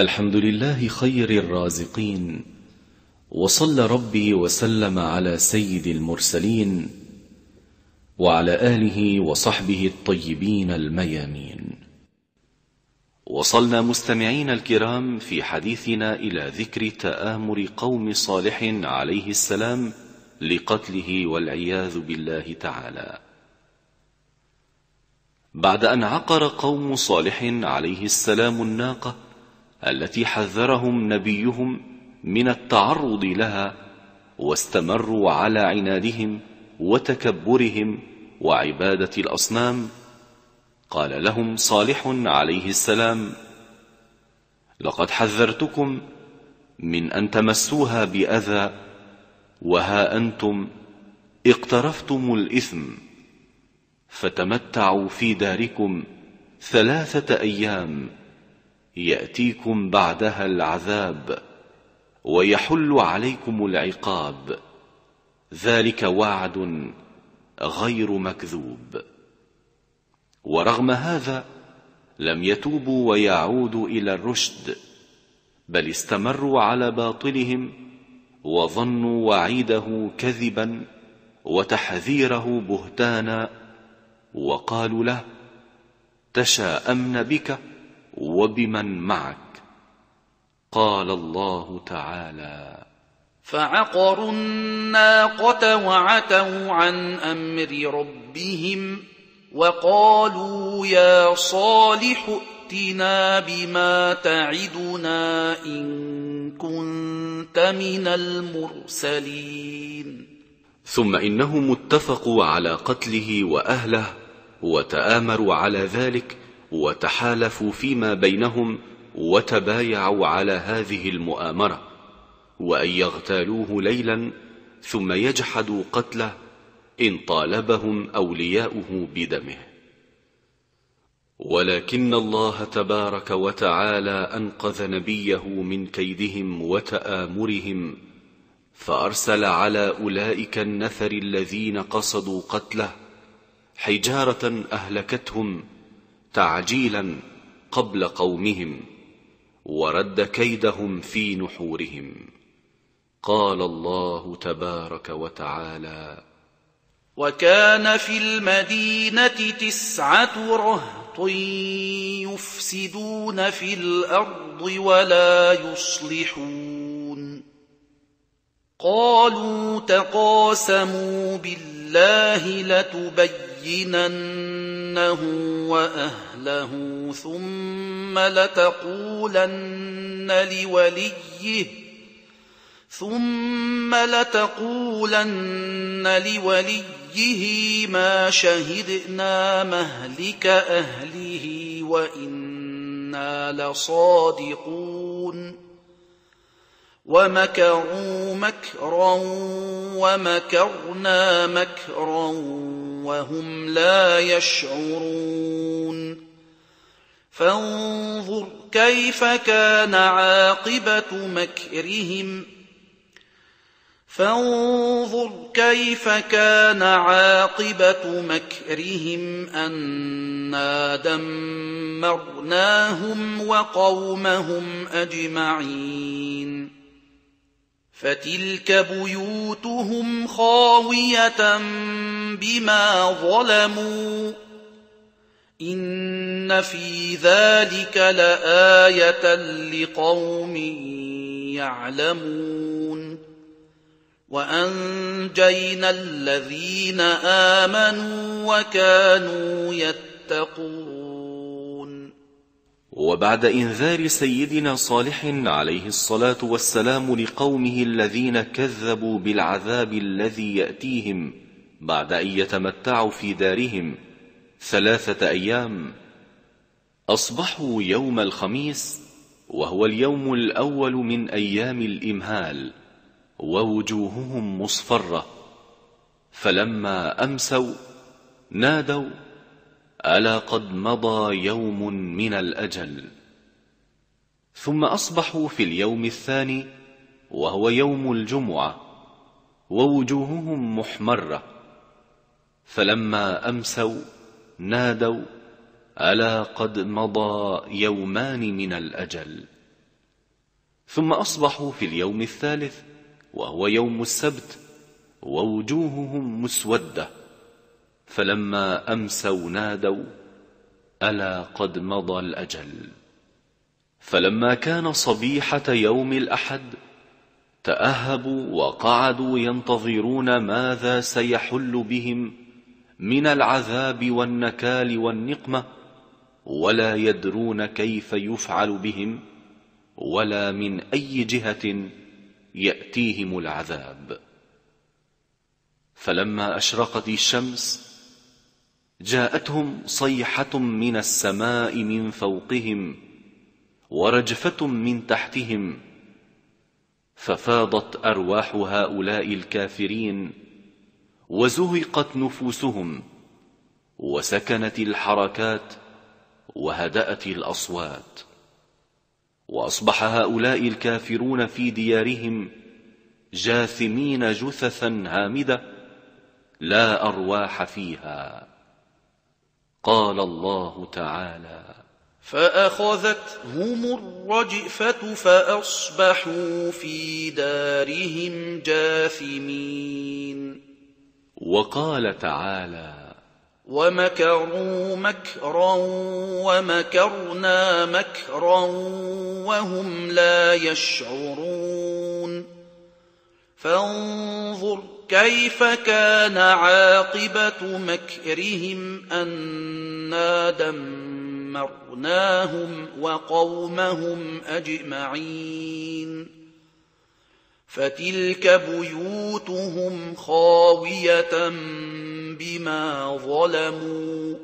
الحمد لله خير الرازقين وصلى ربي وسلم على سيد المرسلين وعلى آله وصحبه الطيبين الميامين وصلنا مستمعين الكرام في حديثنا إلى ذكر تآمر قوم صالح عليه السلام لقتله والعياذ بالله تعالى بعد أن عقر قوم صالح عليه السلام الناقة التي حذرهم نبيهم من التعرض لها واستمروا على عنادهم وتكبرهم وعبادة الأصنام قال لهم صالح عليه السلام لقد حذرتكم من أن تمسوها بأذى وها أنتم اقترفتم الإثم فتمتعوا في داركم ثلاثة أيام يأتيكم بعدها العذاب ويحل عليكم العقاب ذلك وعد غير مكذوب ورغم هذا لم يتوبوا ويعودوا إلى الرشد بل استمروا على باطلهم وظنوا وعيده كذبا وتحذيره بهتانا وقالوا له تشاءمن بك وبمن معك قال الله تعالى فعقروا الناقة وعتوا عن أمر ربهم وقالوا يا صالح ائتنا بما تعدنا إن كنت من المرسلين ثم إنهم اتفقوا على قتله وأهله وتآمروا على ذلك وتحالفوا فيما بينهم وتبايعوا على هذه المؤامرة وأن يغتالوه ليلا ثم يجحدوا قتله إن طالبهم أولياؤه بدمه ولكن الله تبارك وتعالى أنقذ نبيه من كيدهم وتآمرهم فأرسل على أولئك النثر الذين قصدوا قتله حجارة أهلكتهم تعجيلا قبل قومهم ورد كيدهم في نحورهم قال الله تبارك وتعالى وكان في المدينة تسعة رهط يفسدون في الأرض ولا يصلحون قالوا تقاسموا بالله لتبيننه لتقولنه وأهله ثم لتقولن لوليه ثم لتقولن لوليه ما شهدنا مهلك أهله وإنا لصادقون ومكروا مكرا ومكرنا مكرا وهم لا يشعرون فانظر كيف كان عاقبة مكرهم فانظر كيف كان عاقبة مكرهم أنا دمرناهم وقومهم أجمعين فتلك بيوتهم خاوية بما ظلموا إن في ذلك لآية لقوم يعلمون وأنجينا الذين آمنوا وكانوا يتقون وبعد إنذار سيدنا صالح عليه الصلاة والسلام لقومه الذين كذبوا بالعذاب الذي يأتيهم بعد أن يتمتعوا في دارهم ثلاثة أيام أصبحوا يوم الخميس وهو اليوم الأول من أيام الإمهال ووجوههم مصفرة فلما أمسوا نادوا ألا قد مضى يوم من الأجل ثم أصبحوا في اليوم الثاني وهو يوم الجمعة ووجوههم محمرة فلما أمسوا نادوا ألا قد مضى يومان من الأجل ثم أصبحوا في اليوم الثالث وهو يوم السبت ووجوههم مسوده فلما أمسوا نادوا ألا قد مضى الأجل فلما كان صبيحة يوم الأحد تأهبوا وقعدوا ينتظرون ماذا سيحل بهم من العذاب والنكال والنقمة ولا يدرون كيف يفعل بهم ولا من أي جهة يأتيهم العذاب فلما أشرقت الشمس جاءتهم صيحه من السماء من فوقهم ورجفه من تحتهم ففاضت ارواح هؤلاء الكافرين وزهقت نفوسهم وسكنت الحركات وهدات الاصوات واصبح هؤلاء الكافرون في ديارهم جاثمين جثثا هامده لا ارواح فيها قال الله تعالى فأخذتهم الرجفة فأصبحوا في دارهم جاثمين وقال تعالى ومكروا مكرا ومكرنا مكرا وهم لا يشعرون فانظر كيف كان عاقبة مكرهم أنا دمرناهم وقومهم أجمعين فتلك بيوتهم خاوية بما ظلموا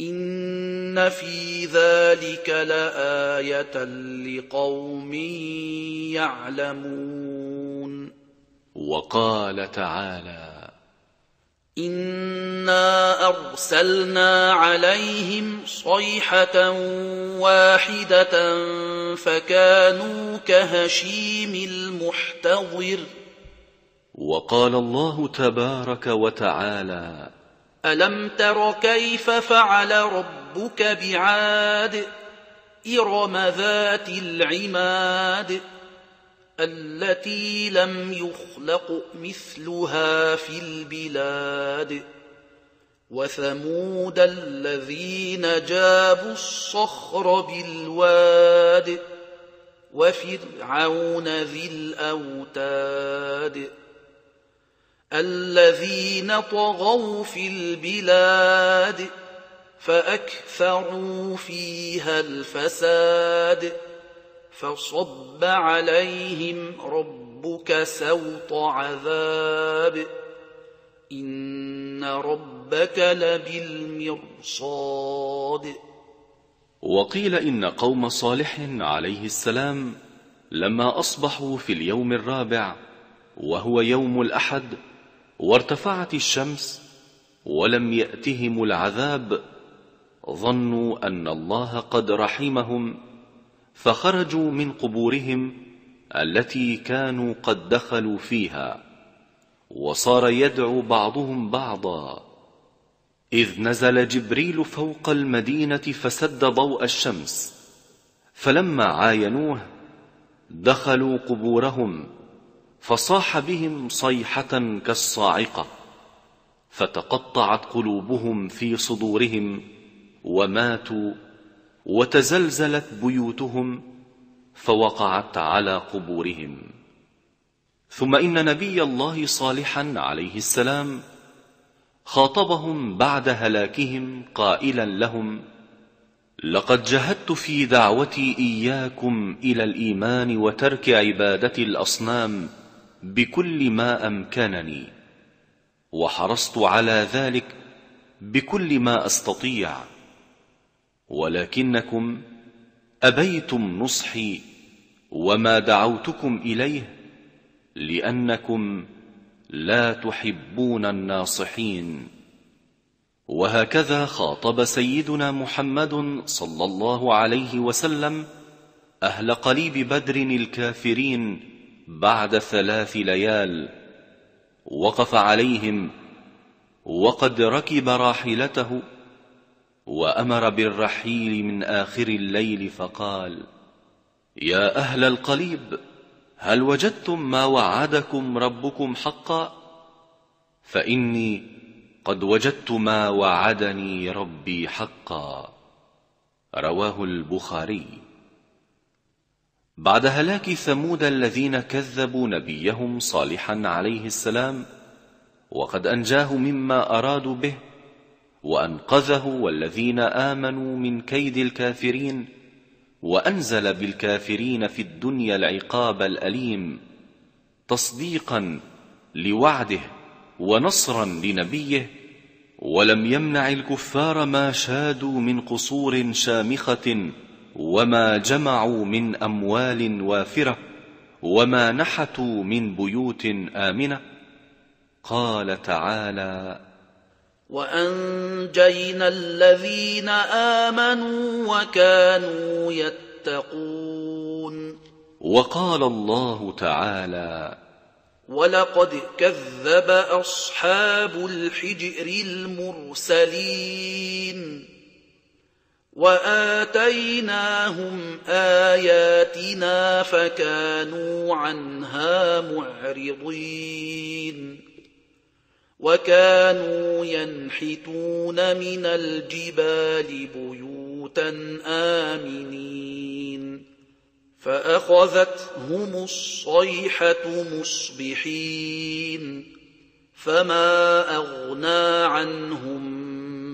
إن في ذلك لآية لقوم يعلمون وقال تعالى إنا أرسلنا عليهم صيحة واحدة فكانوا كهشيم المحتضر وقال الله تبارك وتعالى ألم تر كيف فعل ربك بعاد إرم ذات العماد التي لم يخلق مثلها في البلاد وثمود الذين جابوا الصخر بالواد وفرعون ذي الأوتاد الذين طغوا في البلاد فأكثروا فيها الفساد فصب عليهم ربك سوط عذاب إن ربك لبالمرصاد وقيل إن قوم صالح عليه السلام لما أصبحوا في اليوم الرابع وهو يوم الأحد وارتفعت الشمس ولم يأتهم العذاب ظنوا أن الله قد رحمهم فخرجوا من قبورهم التي كانوا قد دخلوا فيها وصار يدعو بعضهم بعضا إذ نزل جبريل فوق المدينة فسد ضوء الشمس فلما عاينوه دخلوا قبورهم فصاح بهم صيحة كالصاعقة فتقطعت قلوبهم في صدورهم وماتوا وتزلزلت بيوتهم فوقعت على قبورهم ثم إن نبي الله صالحا عليه السلام خاطبهم بعد هلاكهم قائلا لهم لقد جهدت في دعوتي إياكم إلى الإيمان وترك عبادة الأصنام بكل ما أمكنني وحرصت على ذلك بكل ما أستطيع ولكنكم أبيتم نصحي وما دعوتكم إليه لأنكم لا تحبون الناصحين وهكذا خاطب سيدنا محمد صلى الله عليه وسلم أهل قليب بدر الكافرين بعد ثلاث ليال وقف عليهم وقد ركب راحلته وأمر بالرحيل من آخر الليل فقال يا أهل القليب هل وجدتم ما وعدكم ربكم حقا فإني قد وجدت ما وعدني ربي حقا رواه البخاري بعد هلاك ثمود الذين كذبوا نبيهم صالحا عليه السلام وقد أنجاه مما أرادوا به وأنقذه والذين آمنوا من كيد الكافرين وأنزل بالكافرين في الدنيا العقاب الأليم تصديقا لوعده ونصرا لنبيه ولم يمنع الكفار ما شادوا من قصور شامخة وما جمعوا من أموال وافرة وما نحتوا من بيوت آمنة قال تعالى وأنجينا الذين آمنوا وكانوا يتقون وقال الله تعالى ولقد كذب أصحاب الحجر المرسلين وآتيناهم آياتنا فكانوا عنها معرضين وكانوا ينحتون من الجبال بيوتا آمنين فأخذتهم الصيحة مصبحين فما أغنى عنهم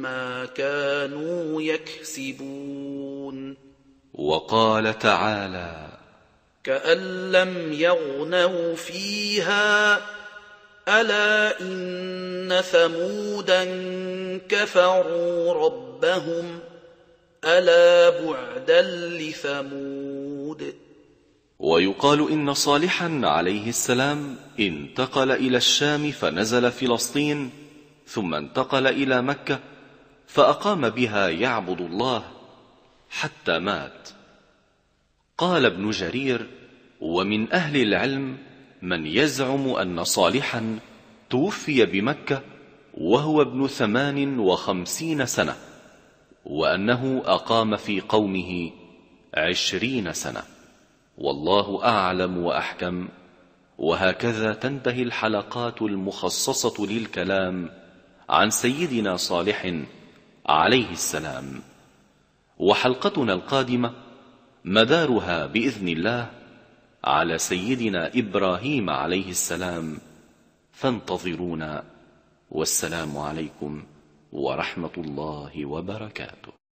ما كانوا يكسبون وقال تعالى كأن لم يغنوا فيها ألا إن ثمودا كفروا ربهم ألا بعدا لثمود ويقال إن صالحا عليه السلام انتقل إلى الشام فنزل فلسطين ثم انتقل إلى مكة فأقام بها يعبد الله حتى مات قال ابن جرير ومن أهل العلم من يزعم أن صالحا توفي بمكة وهو ابن ثمان وخمسين سنة وأنه أقام في قومه عشرين سنة والله أعلم وأحكم وهكذا تنتهي الحلقات المخصصة للكلام عن سيدنا صالح عليه السلام وحلقتنا القادمة مدارها بإذن الله على سيدنا إبراهيم عليه السلام فانتظرونا والسلام عليكم ورحمة الله وبركاته